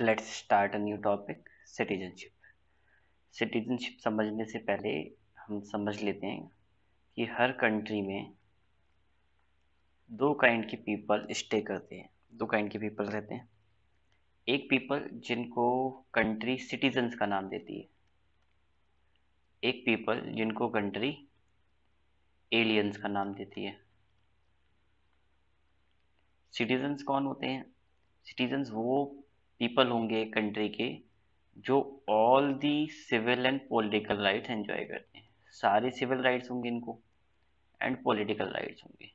Let's start a new topic citizenship citizenship समझने से पहले हम समझ लेते हैं कि हर कंट्री में दो काइंड के पीपल स्टे करते हैं दो काइंड के पीपल रहते हैं एक पीपल जिनको कंट्री सिटीजन्स का नाम देती है एक पीपल जिनको कंट्री एलियंस का नाम देती है सिटीजन्स कौन होते हैं सिटीजन्स वो पीपल होंगे कंट्री के जो all the civil and political rights enjoy करते हैं सारे सिविल राइट्स होंगे इनको एंड पॉलिटिकल राइट्स होंगे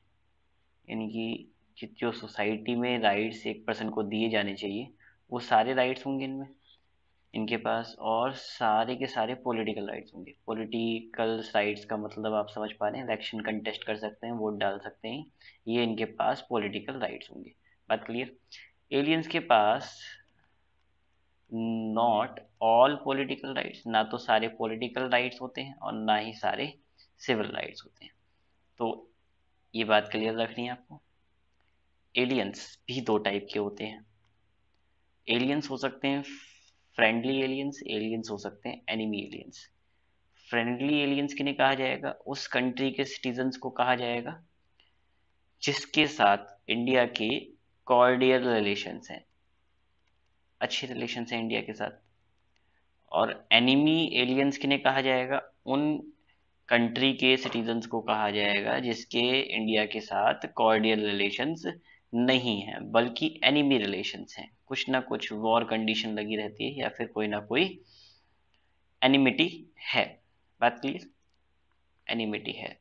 इनकी जो सोसाइटी में राइट्स एक पर्सन को दिए जाने चाहिए वो सारे राइट्स होंगे इनमें इनके पास और सारे के सारे पॉलिटिकल राइट्स होंगे पॉलिटिकल राइट्स का मतलब आप समझ पा रहे हैं इलेक्शन कंटेस्ट कर सकते हैं वोट डाल सकते हैं ये इनके पास पॉलिटिकल राइट्स होंगे बात क्लियर एलियंस के पास नॉट ऑल पॉलिटिकल राइट्स ना तो सारे पॉलिटिकल राइट्स होते हैं और ना ही सारे सिविल राइट्स होते हैं तो ये बात क्लियर रखनी है आपको एलियंस भी दो टाइप के होते हैं एलियंस हो सकते हैं फ्रेंडली एलियंस एलियंस हो सकते हैं एनिमी एलियंस फ्रेंडली एलियंस किन्हें कहा जाएगा उस कंट्री के सिटीजन्स को कहा जाएगा जिसके साथ इंडिया के कॉर्डियल रिलेशंस हैं अच्छे रिलेशन है इंडिया के साथ और एनिमी एलियंस किने कहा जाएगा उन कंट्री के सिटीजन्स को कहा जाएगा जिसके इंडिया के साथ कॉर्डियल रिलेशंस नहीं है बल्कि एनिमी रिलेशंस हैं कुछ ना कुछ वॉर कंडीशन लगी रहती है या फिर कोई ना कोई एनिमिटी है बात क्लियर एनिमिटी है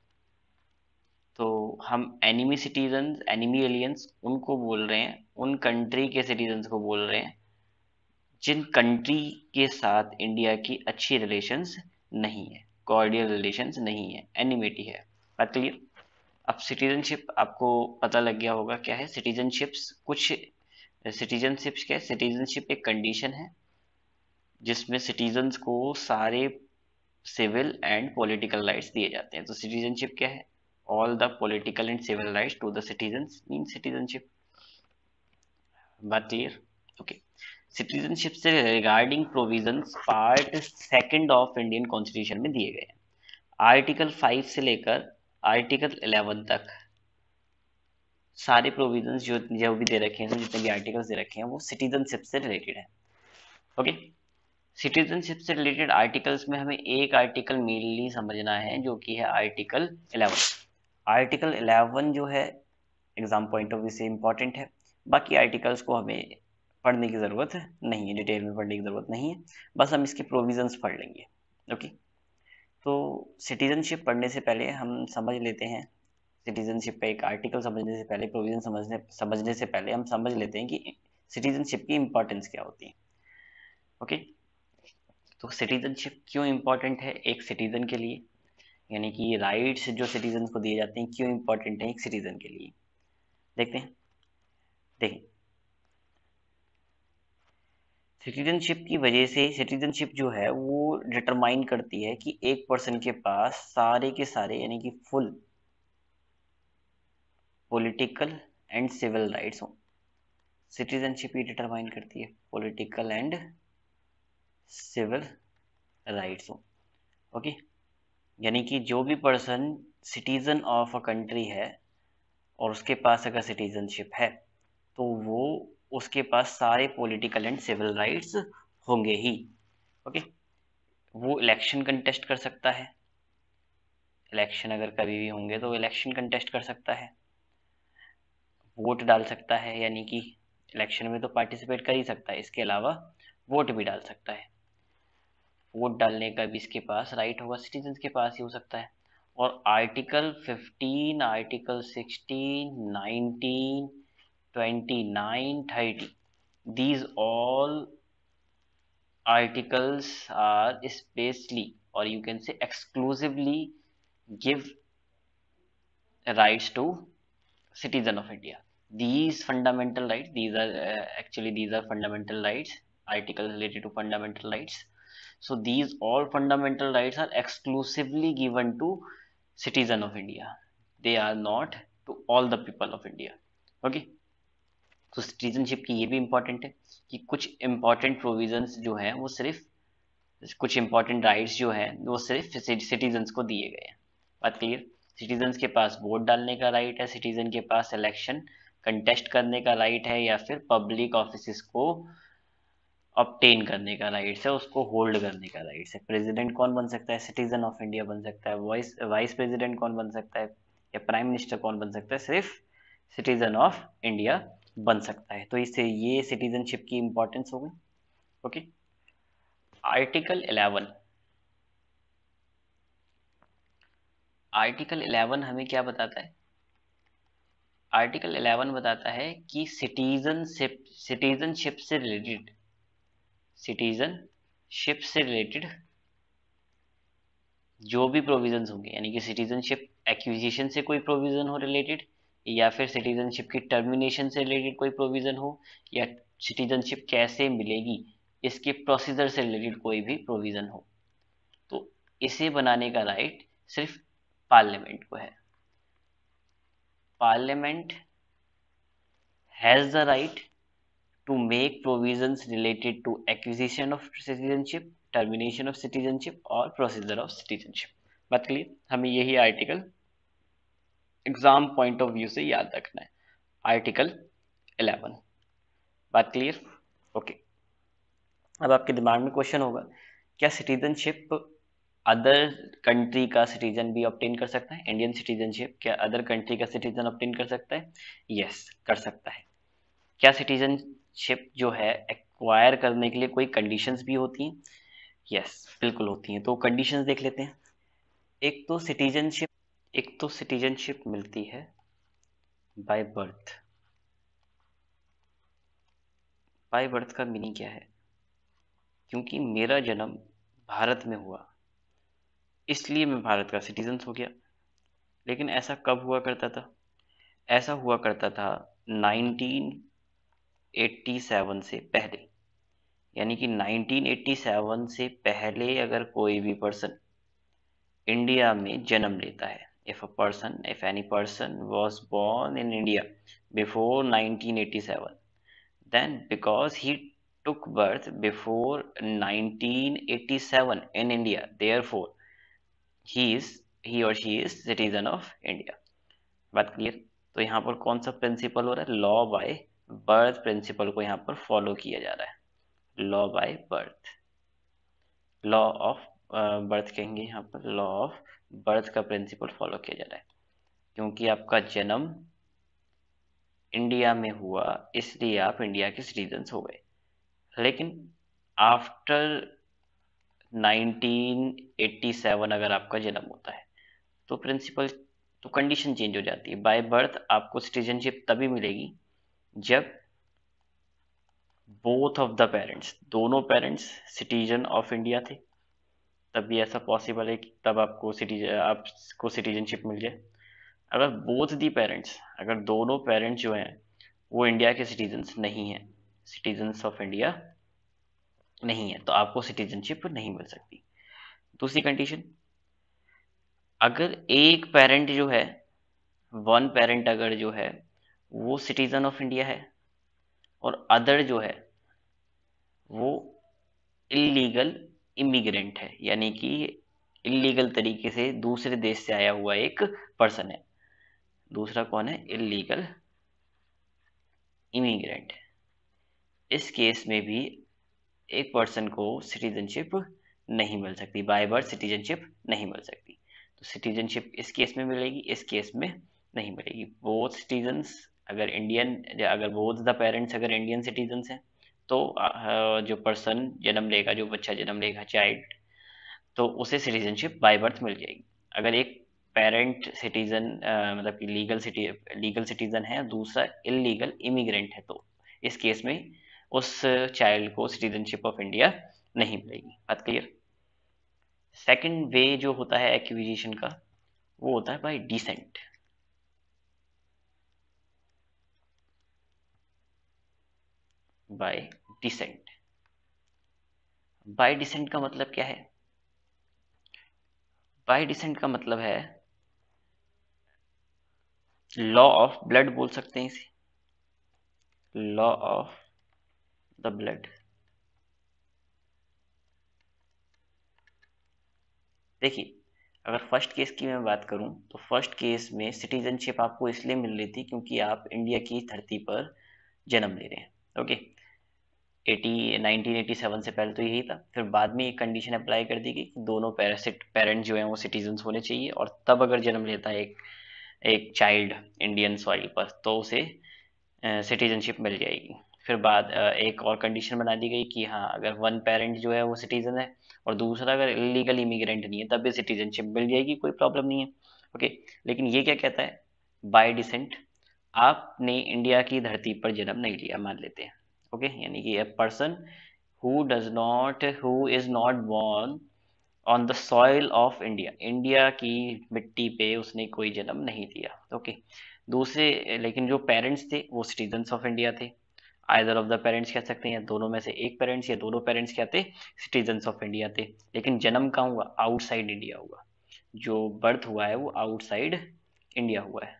तो हम एनिमी सिटीजन एनिमी एलियंस उनको बोल रहे हैं उन कंट्री के सिटीजन्स को बोल रहे हैं जिन कंट्री के साथ इंडिया की अच्छी रिलेशंस नहीं है कॉर्डियल रिलेशंस नहीं है एनिमिटी है बात क्लियर अब सिटीजनशिप आपको पता लग गया होगा क्या है सिटीजनशिप्स कुछ सिटीजनशिप्स क्या है सिटीजनशिप एक कंडीशन है जिसमें सिटीजन्स को सारे सिविल एंड पॉलिटिकल राइट्स दिए जाते हैं तो सिटीजनशिप क्या है all the political and civil rights to the citizen mean citizenship बात क्लियर ओके okay. सिटीजनशिप से regarding provisions part second of Indian constitution में दिए गए हैं आर्टिकल फाइव से लेकर आर्टिकल इलेवन तक सारे प्रोविजंस जो जो भी दे रखे हैं जितने भी आर्टिकल्स दे रखे हैं वो सिटीजनशिप से रिलेटेड है ओके सिटीजनशिप से रिलेटेड आर्टिकल्स में हमें एक आर्टिकल मेनली समझना है जो कि है आर्टिकल इलेवन आर्टिकल इलेवन जो है एग्जाम पॉइंट ऑफ व्यू से इम्पॉर्टेंट है बाकी आर्टिकल्स को हमें पढ़ने की ज़रूरत नहीं है डिटेल में पढ़ने की ज़रूरत नहीं है बस हम इसके प्रोविजंस पढ़ लेंगे ओके तो सिटीज़नशिप पढ़ने से पहले हम समझ लेते हैं सिटीज़नशिप का एक आर्टिकल समझने से पहले प्रोविज़न समझने समझने से पहले हम समझ लेते हैं कि सिटीज़नशिप की इम्पोर्टेंस क्या होती है ओके तो सिटीज़नशिप क्यों इम्पोर्टेंट है एक सिटीज़न के लिए यानी कि राइट्स जो सिटीजन को दिए जाते हैं क्यों इम्पोर्टेंट हैं एक सिटीज़न के लिए देखते हैं देखें सिटीजनशिप की वजह से सिटीजनशिप जो है वो डिटरमाइन करती है कि एक पर्सन के पास सारे के सारे यानी कि full political and civil rights हों सिटीजनशिप ही डिटरमाइन करती है पॉलिटिकल एंड सिविल राइट्स हों ओके यानी कि जो भी person citizen of a country है और उसके पास अगर सिटीजनशिप है तो वो उसके पास सारे पॉलिटिकल एंड सिविल राइट्स होंगे ही ओके वो इलेक्शन कंटेस्ट कर सकता है इलेक्शन अगर कभी भी होंगे तो इलेक्शन कंटेस्ट कर सकता है वोट डाल सकता है यानी कि इलेक्शन में तो पार्टिसिपेट कर ही सकता है इसके अलावा वोट भी डाल सकता है वोट डालने का भी इसके पास राइट होगा सिटीजन के पास ही हो सकता है और article 15, article 16, 19 29 30 these all articles are specially, or you can say exclusively give rights to citizen of india these fundamental rights these are uh, actually these are fundamental rights articles related to fundamental rights so these all fundamental rights are exclusively given to citizen of india they are not to all the people of india okay तो citizenship की ये भी important है कि कुछ important provisions जो है वो सिर्फ कुछ इम्पॉर्टेंट राइट्स जो है वो सिर्फ सिटीजन्स को दिए गए हैं बात क्लियर सिटीजन्स के पास वोट डालने का राइट है सिटीजन के पास इलेक्शन कंटेस्ट करने का राइट है या फिर पब्लिक ऑफिस को ऑप्टेन करने का राइट्स है उसको होल्ड करने का राइट्स है प्रेसिडेंट कौन बन सकता है सिटीजन ऑफ इंडिया बन सकता है वाइस वाइस प्रेसिडेंट कौन बन सकता है या प्राइम मिनिस्टर कौन बन सकता है सिर्फ सिटीजन ऑफ इंडिया बन सकता है तो इससे ये सिटीजनशिप की इंपॉर्टेंस हो गई ओके आर्टिकल 11 आर्टिकल 11 हमें क्या बताता है आर्टिकल 11 बताता है कि सिटीजनशिप सिटीजनशिप से रिलेटेड सिटीजनशिप से रिलेटेड जो भी प्रोविजंस होंगे यानी कि सिटीजनशिप एक्विजिशन से कोई प्रोविजन हो रिलेटेड या फिर सिटीजनशिप की टर्मिनेशन से रिलेटेड कोई प्रोविज़न हो या सिटीजनशिप कैसे मिलेगी इसके प्रोसीजर से रिलेटेड कोई भी प्रोविज़न हो तो इसे बनाने का राइट सिर्फ पार्लियामेंट को है parliament has the right to make provisions related to acquisition of citizenship termination of citizenship or procedure of citizenship बात के हमें यही article exam point of view से याद रखना है आर्टिकल 11 बात क्लियर ओके अब आपके दिमाग में क्वेश्चन होगा क्या सिटीजनशिप अदर कंट्री का सिटीजन भी ऑप्टेन कर सकता है इंडियन सिटीजनशिप क्या अदर कंट्री का सिटीजन ऑप्टेन कर सकता है यस yes, कर सकता है क्या सिटीजनशिप जो है एक्वायर करने के लिए कोई कंडीशंस भी होती हैं यस yes, बिल्कुल होती हैं तो कंडीशंस देख लेते हैं एक तो सिटीजनशिप एक तो सिटीजनशिप मिलती है बाय बर्थ बाय बर्थ का मीनिंग क्या है क्योंकि मेरा जन्म भारत में हुआ इसलिए मैं भारत का सिटीजन हो गया लेकिन ऐसा कब हुआ करता था ऐसा हुआ करता था 1987 से पहले यानी कि 1987 से पहले अगर कोई भी पर्सन इंडिया में जन्म लेता है if a person if any person was born in india before 1987 then because he took birth before 1987 in india therefore he is he or she is citizen of india बात clear तो यहाँ पर कौन सा प्रिंसिपल हो रहा है law by birth principal को यहाँ पर फॉलो किया जा रहा है law by birth law of birth कहेंगे यहाँ पर लॉ ऑफ बर्थ का प्रिंसिपल फॉलो किया जा रहा है क्योंकि आपका जन्म इंडिया में हुआ इसलिए आप इंडिया के सिटीजन हो गए लेकिन आफ्टर 1987 अगर आपका जन्म होता है तो प्रिंसिपल तो कंडीशन चेंज हो जाती है बाय बर्थ आपको सिटीजनशिप तभी मिलेगी जब बोथ ऑफ द पेरेंट्स दोनों पेरेंट्स सिटीजन ऑफ इंडिया थे तब भी ऐसा पॉसिबल है कि तब आपको सिटीजन आपको सिटीजनशिप मिल जाए अगर बोथ दी पेरेंट्स अगर दोनों पेरेंट्स जो हैं वो इंडिया के सिटीजन्स नहीं हैं सिटीजन्स ऑफ इंडिया नहीं है तो आपको सिटीजनशिप नहीं मिल सकती दूसरी कंडीशन अगर एक पेरेंट जो है वन पेरेंट अगर जो है वो सिटीजन ऑफ इंडिया है और अदर जो है वो इलीगल इमिग्रेंट है यानी कि इलीगल तरीके से दूसरे देश से आया हुआ एक पर्सन है दूसरा कौन है इलीगल इमिग्रेंट इस केस में भी एक पर्सन को सिटीजनशिप नहीं मिल सकती बाय बर्थ सिटीजनशिप नहीं मिल सकती तो सिटीजनशिप इस केस में मिलेगी इस केस में नहीं मिलेगी बोथ सिटीजन्स अगर इंडियन अगर बोथ द पेरेंट्स अगर इंडियन सिटीजन्स हैं तो जो पर्सन जन्म लेगा जो बच्चा जन्म लेगा चाइल्ड तो उसे सिटीजनशिप बाय बर्थ मिल जाएगी अगर एक पेरेंट सिटीजन मतलब कि लीगल सिटी लीगल सिटीजन है दूसरा इलीगल इमिग्रेंट है तो इस केस में उस चाइल्ड को सिटीजनशिप ऑफ इंडिया नहीं मिलेगी बात क्लियर सेकंड वे जो होता है एक्विजिशन का वो होता है by descent by descent by descent का मतलब क्या है बाय डिसेंट का मतलब है लॉ ऑफ ब्लड बोल सकते हैं इसे लॉ ऑफ द ब्लड देखिए अगर फर्स्ट केस की मैं बात करूं तो फर्स्ट केस में सिटीजनशिप आपको इसलिए मिल रही थी क्योंकि आप इंडिया की धरती पर जन्म ले रहे हैं okay eighty nineteen eighty seven से पहले तो यही था फिर बाद में एक कंडीशन अप्लाई कर दी गई कि दोनों पैरासिट पेरेंट जो हैं वो सिटीजन होने चाहिए और तब अगर जन्म लेता है एक एक चाइल्ड इंडियन सॉइल पर तो उसे सिटीजनशिप मिल जाएगी फिर बाद एक और कंडीशन बना दी गई कि हाँ अगर वन पेरेंट जो है वो सिटीजन है और दूसरा अगर इलीगल इमिग्रेंट नहीं है तब भी सिटीजनशिप मिल जाएगी कोई प्रॉब्लम नहीं है ओके लेकिन ये क्या कहता है बाय डिसेंट आपने इंडिया की धरती पर जन्म नहीं लिया मान लेते हैं ओके यानी कि a person who does not who is not born on the soil of India India की मिट्टी पे उसने कोई जन्म नहीं दिया ओके दूसरे लेकिन जो पेरेंट्स थे वो सिटीजन्स ऑफ इंडिया थे आइदर ऑफ द पेरेंट्स कह सकते हैं या दोनों में से एक पेरेंट्स या दोनों पेरेंट्स क्या थे सिटीजन्स ऑफ इंडिया थे लेकिन जन्म कहाँ हुआ आउटसाइड इंडिया हुआ जो बर्थ हुआ है वो आउटसाइड इंडिया हुआ है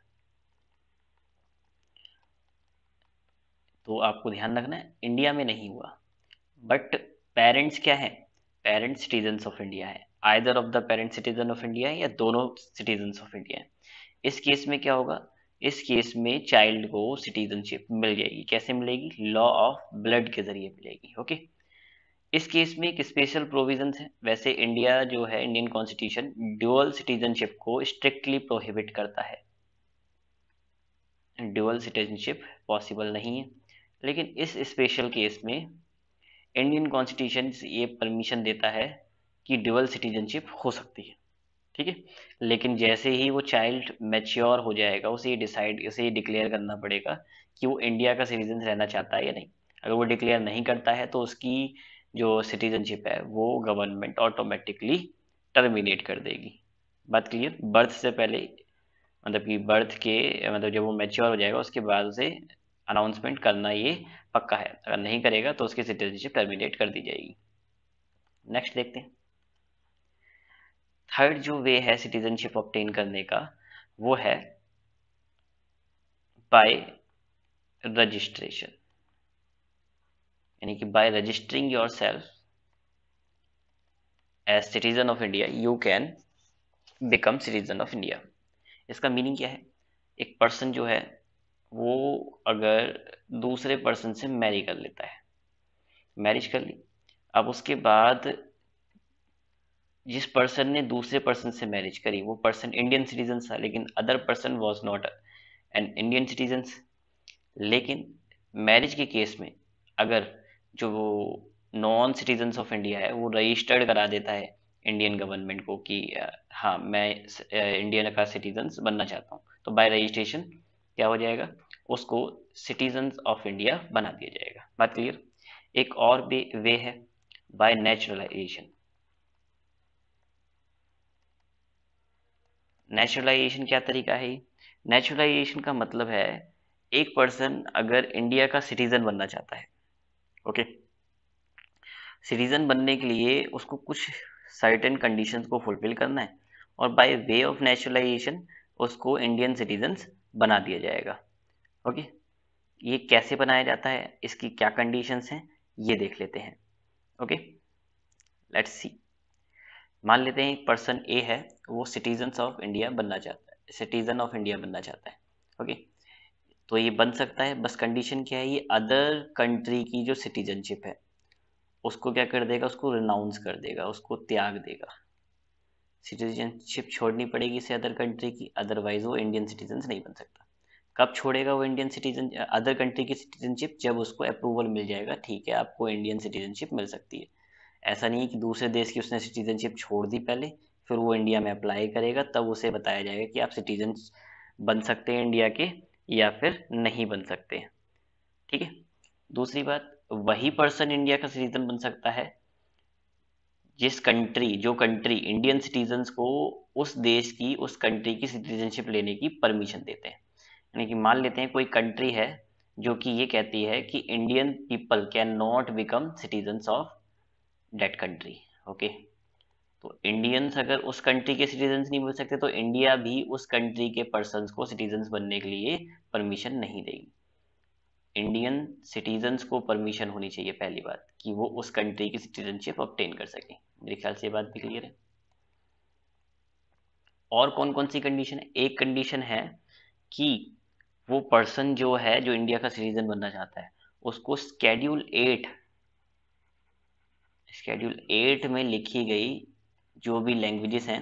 तो आपको ध्यान रखना है इंडिया में नहीं हुआ बट पेरेंट्स क्या है पेरेंट्स सिटीजन्स ऑफ इंडिया है either of the parent citizen of India या दोनों सिटीजन ऑफ इंडिया इस केस में क्या होगा इस केस में चाइल्ड को सिटीजनशिप मिल जाएगी कैसे मिलेगी लॉ ऑफ ब्लड के जरिए मिलेगी ओके इस केस में एक स्पेशल प्रोविजन है वैसे इंडिया जो है इंडियन कॉन्स्टिट्यूशन ड्यूअल सिटीजनशिप को स्ट्रिक्टली प्रोहिबिट करता है ड्यूअल सिटीजनशिप पॉसिबल नहीं है लेकिन इस स्पेशल केस में इंडियन कॉन्स्टिट्यूशन ये परमिशन देता है कि डबल सिटीजनशिप हो सकती है ठीक है लेकिन जैसे ही वो चाइल्ड मैच्योर हो जाएगा उसे डिसाइड उसे डिक्लेयर करना पड़ेगा कि वो इंडिया का सिटीजन रहना चाहता है या नहीं अगर वो डिक्लेयर नहीं करता है तो उसकी जो सिटीजनशिप है वो गवर्नमेंट ऑटोमेटिकली टर्मिनेट कर देगी बात क्लियर बर्थ से पहले मतलब कि बर्थ के मतलब जब वो मैच्योर हो जाएगा उसके बाद उसे अनाउंसमेंट करना ये पक्का है अगर नहीं करेगा तो उसकी सिटीजनशिप टर्मिनेट कर दी जाएगी नेक्स्ट देखते हैं थर्ड जो वे है सिटीजनशिप ऑप्टेन करने का वो है बाय रजिस्ट्रेशन यानी कि by registering yourself as citizen of India you can become citizen of India इसका मीनिंग क्या है एक पर्सन जो है वो अगर दूसरे पर्सन से मैरी कर लेता है मैरिज कर ली अब उसके बाद जिस पर्सन ने दूसरे पर्सन से मैरिज करी वो पर्सन इंडियन सिटीजन था लेकिन other person was not an Indian citizen लेकिन मैरिज के केस में अगर जो नॉन सिटीजन्स ऑफ इंडिया है वो रजिस्टर्ड करा देता है इंडियन गवर्नमेंट को कि हाँ मैं इंडियन का सिटीजन बनना चाहता हूँ तो बाय रजिस्ट्रेशन क्या हो जाएगा उसको सिटीजन ऑफ इंडिया बना दिया जाएगा बात क्लियर एक और भी वे है बाय नेचुरलाइजेशन नेचुरलाइजेशन क्या तरीका है नेचुरलाइजेशन का मतलब है एक पर्सन अगर इंडिया का सिटीजन बनना चाहता है ओके सिटीजन बनने के लिए उसको कुछ सर्टेन कंडीशंस को फुलफिल करना है और बाय वे ऑफ नेचुरलाइजेशन उसको इंडियन सिटीजन्स बना दिया जाएगा ओके ये कैसे बनाया जाता है इसकी क्या कंडीशंस हैं ये देख लेते हैं ओके लेट्स सी मान लेते हैं पर्सन ए है वो सिटीजन ऑफ इंडिया बनना चाहता है सिटीजन ऑफ इंडिया बनना चाहता है ओके तो ये बन सकता है बस कंडीशन क्या है ये अदर कंट्री की जो सिटीजनशिप है उसको क्या कर देगा उसको रिनाउंस कर देगा उसको त्याग देगा सिटीजनशिप छोड़नी पड़ेगी इसे अदर कंट्री की अदरवाइज वो इंडियन सिटीजन नहीं बन सकता कब छोड़ेगा वो इंडियन सिटीजन अदर कंट्री की सिटीजनशिप जब उसको अप्रूवल मिल जाएगा ठीक है आपको इंडियन सिटीजनशिप मिल सकती है ऐसा नहीं है कि दूसरे देश की उसने सिटीजनशिप छोड़ दी पहले फिर वो इंडिया में अप्लाई करेगा तब उसे बताया जाएगा कि आप सिटीजन बन सकते हैं इंडिया के या फिर नहीं बन सकते ठीक है दूसरी बात वही पर्सन इंडिया का सिटीजन बन सकता है जिस कंट्री जो कंट्री इंडियन सिटीजन को उस देश की उस कंट्री की सिटीजनशिप लेने की परमिशन देते हैं यानी कि मान लेते हैं कोई कंट्री है जो कि ये कहती है कि Indian people can not become citizens of that country okay तो इंडियंस अगर उस कंट्री के सिटीजन्स नहीं बन सकते तो इंडिया भी उस कंट्री के पर्सन को सिटीजन्स बनने के लिए परमिशन नहीं देगी इंडियन सिटीजन्स को परमिशन होनी चाहिए पहली बात कि वो उस कंट्री की सिटीजनशिप ऑप्टेन कर सकें मेरे ख्याल से ये बात भी क्लियर है और कौन कौन सी कंडीशन है एक कंडीशन है कि वो पर्सन जो है जो इंडिया का सिटीजन बनना चाहता है उसको स्केड्यूल एट स्केड्यूल एट में लिखी गई जो भी लैंग्वेजेस हैं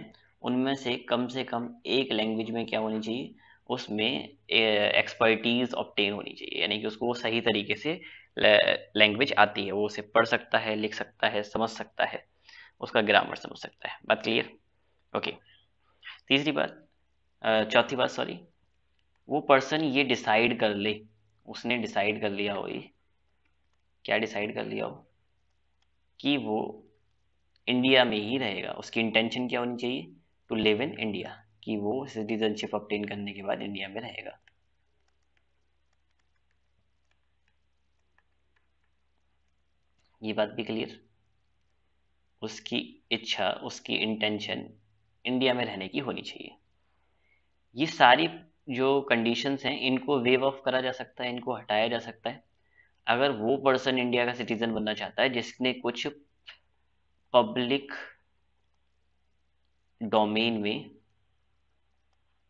उनमें से कम से कम एक लैंग्वेज में क्या होनी चाहिए उसमें एक्सपर्टीज ऑप्टेन होनी चाहिए यानी कि उसको सही तरीके से लैंग्वेज आती है वो उसे पढ़ सकता है लिख सकता है समझ सकता है उसका ग्रामर समझ सकता है बात क्लियर ओके तीसरी बात चौथी बात सॉरी वो पर्सन ये डिसाइड कर ले उसने डिसाइड कर लिया हो ये क्या डिसाइड कर लिया हो कि वो इंडिया में ही रहेगा उसकी इंटेंशन क्या होनी चाहिए टू लिव इन इंडिया कि वो सिटीजनशिप अपटेन करने के बाद इंडिया में रहेगा ये बात भी क्लियर उसकी इच्छा उसकी इंटेंशन इंडिया में रहने की होनी चाहिए ये सारी जो कंडीशंस हैं इनको वेव ऑफ करा जा सकता है इनको हटाया जा सकता है अगर वो पर्सन इंडिया का सिटीजन बनना चाहता है जिसने कुछ पब्लिक डोमेन में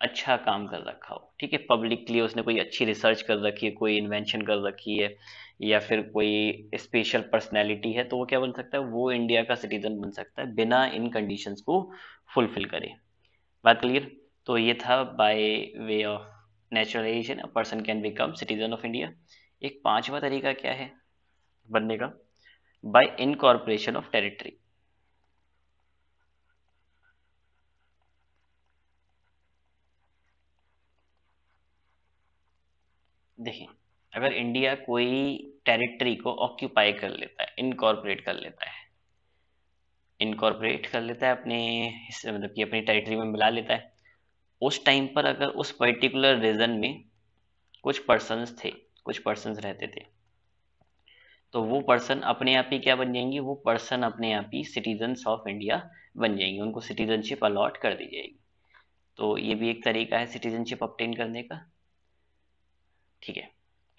अच्छा काम कर रखा हो ठीक है पब्लिकली उसने कोई अच्छी रिसर्च कर रखी है कोई इन्वेंशन कर रखी है या फिर कोई स्पेशल पर्सनैलिटी है तो वो क्या बन सकता है वो इंडिया का सिटीजन बन सकता है बिना इन कंडीशन को फुलफिल करे बात क्लियर तो ये था by way of naturalisation a person can become citizen of India एक पांचवा तरीका क्या है बनने का बाय इनकॉर्पोरेशन ऑफ टेरिटरी देखिए अगर इंडिया कोई टेरिटरी को ऑक्यूपाई कर लेता है इनकॉर्पोरेट कर लेता है इनकॉर्पोरेट कर लेता है अपने मतलब कि अपनी टेरिटरी में मिला लेता है उस टाइम पर अगर उस पर्टिकुलर रीजन में कुछ पर्सनस थे कुछ पर्सनस रहते थे तो वो पर्सन अपने आप ही क्या बन जाएंगी वो पर्सन अपने आप ही सिटीजन्स ऑफ इंडिया बन जाएंगे उनको सिटीजनशिप अलॉट कर दी जाएगी तो ये भी एक तरीका है सिटीजनशिप अपटेन करने का ठीक है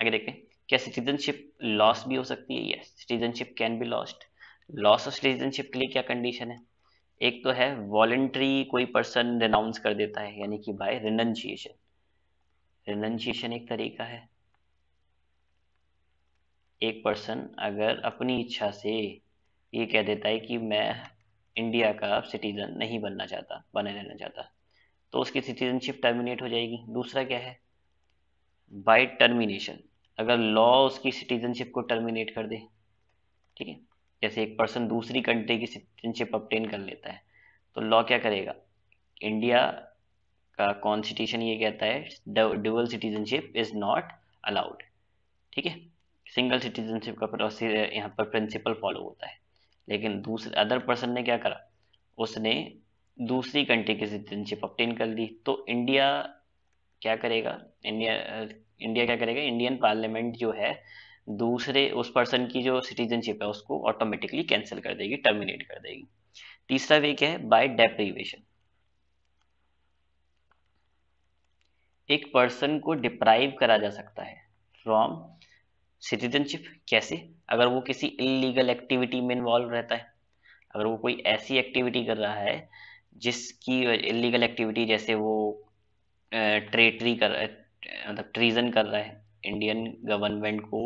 आगे देखते हैं क्या सिटीजनशिप लॉस भी हो सकती है yes citizenship can be lost loss of citizenship के लिए क्या कंडीशन है एक तो है वॉलेंट्री कोई पर्सन रिनाउंस कर देता है यानी कि बाय रिनंशिएशन रिनंशिएशन एक तरीका है एक पर्सन अगर अपनी इच्छा से ये कह देता है कि मैं इंडिया का सिटीजन नहीं बनना चाहता बने रहना चाहता तो उसकी सिटीजनशिप टर्मिनेट हो जाएगी दूसरा क्या है बाय टर्मिनेशन अगर लॉ उसकी सिटीजनशिप को टर्मिनेट कर दे ठीक है जैसे एक पर्सन दूसरी कंट्री की सिटीजनशिप अपटेन कर लेता है तो लॉ क्या करेगा इंडिया का कॉन्स्टिट्यूशन ये कहता है dual citizenship is not allowed ठीक है सिंगल सिटीजनशिप का प्रोसीजर eh, यहाँ पर प्रिंसिपल फॉलो होता है लेकिन दूसरे अदर पर्सन ने क्या करा उसने दूसरी कंट्री की सिटीजनशिप अपटेन कर ली तो इंडिया क्या करेगा इंडिया इंडिया uh, क्या करेगा इंडियन पार्लियामेंट जो है दूसरे उस पर्सन की जो सिटीजनशिप है उसको ऑटोमेटिकली कैंसिल कर देगी टर्मिनेट कर देगी तीसरा वे क्या है बाय डेप्रीवेशन एक पर्सन को डिप्राइव करा जा सकता है फ्रॉम सिटीजनशिप कैसे अगर वो किसी इलीगल एक्टिविटी में इन्वॉल्व रहता है अगर वो कोई ऐसी एक्टिविटी कर रहा है जिसकी इलीगल एक्टिविटी जैसे वो ट्रेटरी कर रहा है मतलब ट्रीजन कर रहा है इंडियन गवर्नमेंट को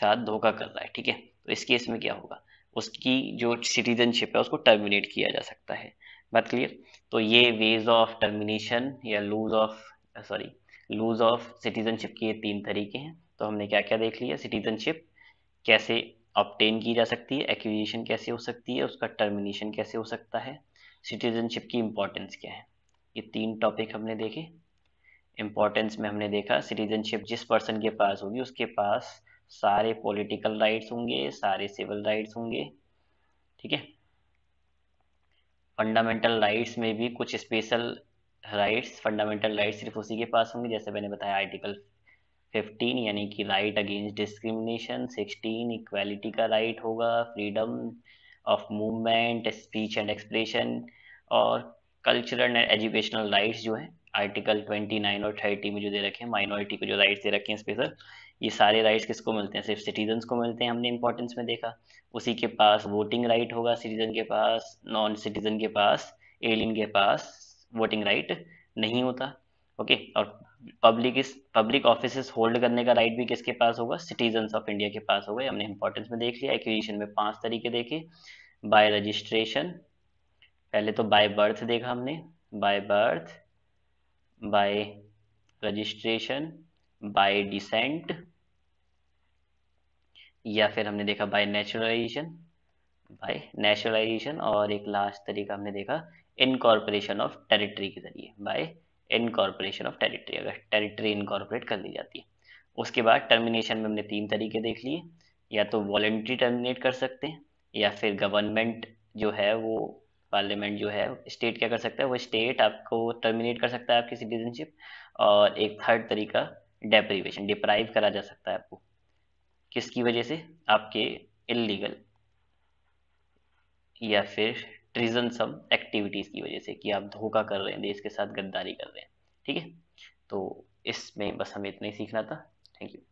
साथ धोखा कर रहा है ठीक है तो इस केस में क्या होगा उसकी जो सिटीजनशिप है उसको टर्मिनेट किया जा सकता है बात क्लियर तो ये वेज ऑफ टर्मिनेशन या lose of sorry lose of citizenship के तीन तरीके हैं तो हमने क्या क्या देख लिया सिटीजनशिप कैसे ऑप्टेन की जा सकती है एक्विजिशन कैसे हो सकती है उसका टर्मिनेशन कैसे हो सकता है सिटीजनशिप की इम्पोर्टेंस क्या है ये तीन टॉपिक हमने देखे इम्पोर्टेंस में हमने देखा सिटीजनशिप जिस पर्सन के पास होगी उसके पास सारे पॉलिटिकल राइट्स होंगे सारे सिविल राइट्स होंगे ठीक है फंडामेंटल राइट्स में भी कुछ स्पेशल राइट्स फंडामेंटल राइट्स सिर्फ उसी के पास होंगे जैसे मैंने बताया आर्टिकल 15 यानी कि राइट अगेंस्ट डिस्क्रिमिनेशन 16 इक्वालिटी का राइट होगा freedom of movement speech and expression और कल्चरल एंड एजुकेशनल राइट्स जो हैं आर्टिकल ट्वेंटी नाइन और थर्टी में जो दे रखे हैं माइनॉरिटी को जो राइट्स दे रखे हैं स्पेशल ये सारे राइट्स किसको मिलते हैं सिर्फ सिटीजन को मिलते हैं हमने इंपॉर्टेंस में देखा उसी के पास वोटिंग राइट होगा सिटीजन के पास नॉन सिटीजन के पास एलियन के पास वोटिंग राइट नहीं होता ओके और पब्लिक इस पब्लिक ऑफिस होल्ड करने का राइट भी किसके पास होगा सिटीजन ऑफ इंडिया के पास होगा हमने इंपॉर्टेंस में देख लिया एक्विजिशन में पांच तरीके देखे बाय रजिस्ट्रेशन पहले तो बाय बर्थ देखा हमने by birth by registration by descent या फिर हमने देखा by naturalization by naturalization और एक last तरीका हमने देखा incorporation of territory के जरिए by incorporation of territory अगर territory incorporate कर ली जाती है उसके बाद termination में हमने तीन तरीके देख लिए या तो voluntary terminate कर सकते हैं या फिर government जो है वो पार्लियामेंट जो है स्टेट क्या कर सकता है वो स्टेट आपको टर्मिनेट कर सकता है आपकी सिटीजनशिप और एक थर्ड तरीका डेप्रीवेशन डिप्राइव करा जा सकता है आपको किसकी वजह से आपके इलीगल या फिर ट्रीजन सम एक्टिविटीज़ की वजह से कि आप धोखा कर रहे हैं देश के साथ गद्दारी कर रहे हैं ठीक है तो इसमें बस हमें इतना ही सीखना था थैंक यू